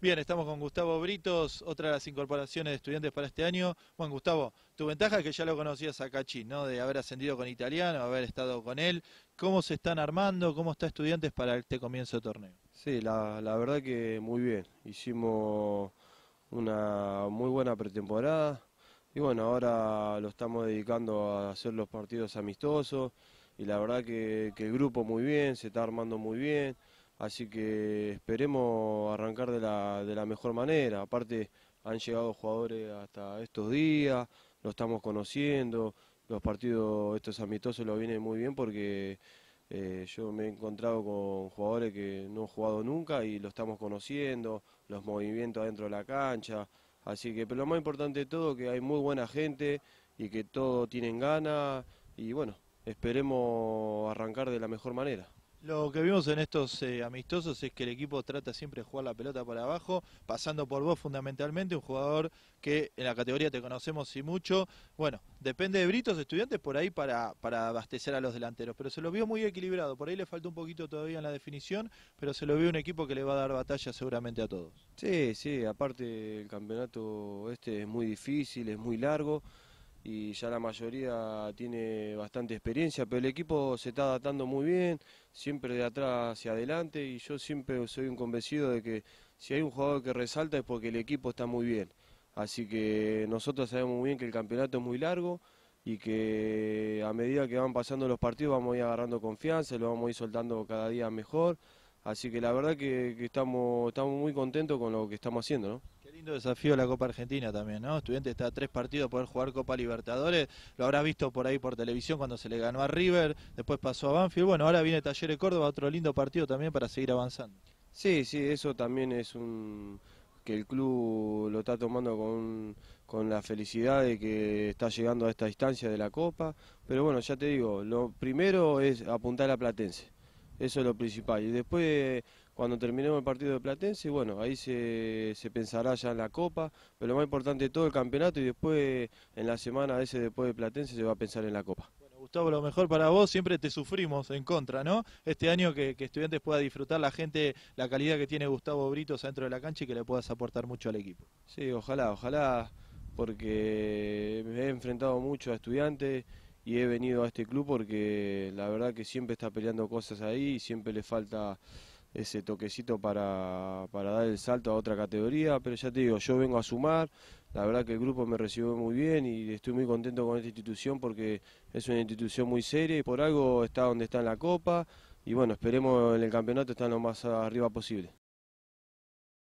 Bien, estamos con Gustavo Britos, otra de las incorporaciones de estudiantes para este año. Bueno, Gustavo, tu ventaja es que ya lo conocías a Cachín, ¿no? De haber ascendido con Italiano, haber estado con él. ¿Cómo se están armando? ¿Cómo está Estudiantes para este comienzo de torneo? Sí, la, verdad que muy bien. Hicimos una muy buena pretemporada y bueno, ahora lo estamos dedicando a hacer los partidos amistosos y la verdad que el grupo muy bien, se está armando muy bien. Así que esperemos arrancar de la, de la mejor manera. Aparte, han llegado jugadores hasta estos días, lo estamos conociendo. Los partidos, estos amistosos, lo vienen muy bien porque eh, yo me he encontrado con jugadores que no han jugado nunca y lo estamos conociendo, los movimientos adentro de la cancha. Así que, pero lo más importante de todo, que hay muy buena gente y que todos tienen ganas. Y bueno, esperemos arrancar de la mejor manera. Lo que vimos en estos eh, amistosos es que el equipo trata siempre de jugar la pelota para abajo, pasando por vos fundamentalmente, un jugador que en la categoría te conocemos y mucho. Bueno, depende de Britos, estudiantes, por ahí para, para abastecer a los delanteros, pero se lo vio muy equilibrado, por ahí le falta un poquito todavía en la definición, pero se lo vio un equipo que le va a dar batalla seguramente a todos. Sí, sí, aparte el campeonato este es muy difícil, es muy largo y ya la mayoría tiene bastante experiencia, pero el equipo se está adaptando muy bien, siempre de atrás hacia adelante y yo siempre soy un convencido de que si hay un jugador que resalta es porque el equipo está muy bien. Así que nosotros sabemos muy bien que el campeonato es muy largo y que a medida que van pasando los partidos vamos a ir agarrando confianza, lo vamos a ir soltando cada día mejor. Así que la verdad que, que estamos, estamos muy contentos con lo que estamos haciendo, ¿no? lindo desafío la Copa Argentina también, ¿no? Estudiante está a tres partidos poder jugar Copa Libertadores. Lo habrá visto por ahí por televisión cuando se le ganó a River, después pasó a Banfield. Bueno, ahora viene Talleres Córdoba, otro lindo partido también para seguir avanzando. Sí, sí, eso también es un que el club lo está tomando con, con la felicidad de que está llegando a esta distancia de la Copa. Pero bueno, ya te digo, lo primero es apuntar a Platense. Eso es lo principal. Y después cuando terminemos el partido de Platense, bueno, ahí se, pensará ya en la Copa, pero lo más importante de todo el campeonato y después en la semana ese después de Platense se va a pensar en la Copa. Bueno, Gustavo, lo mejor para vos, siempre te sufrimos en contra, ¿no? Este año que, que, estudiantes pueda disfrutar la gente, la calidad que tiene Gustavo Britos dentro de la cancha y que le puedas aportar mucho al equipo. Sí, ojalá, ojalá, porque me he enfrentado mucho a estudiantes y he venido a este club porque la verdad que siempre está peleando cosas ahí y siempre le falta ese toquecito para, para dar el salto a otra categoría, pero ya te digo, yo vengo a sumar, la verdad que el grupo me recibió muy bien y estoy muy contento con esta institución porque es una institución muy seria y por algo está donde está en la Copa y bueno, esperemos en el campeonato estar lo más arriba posible.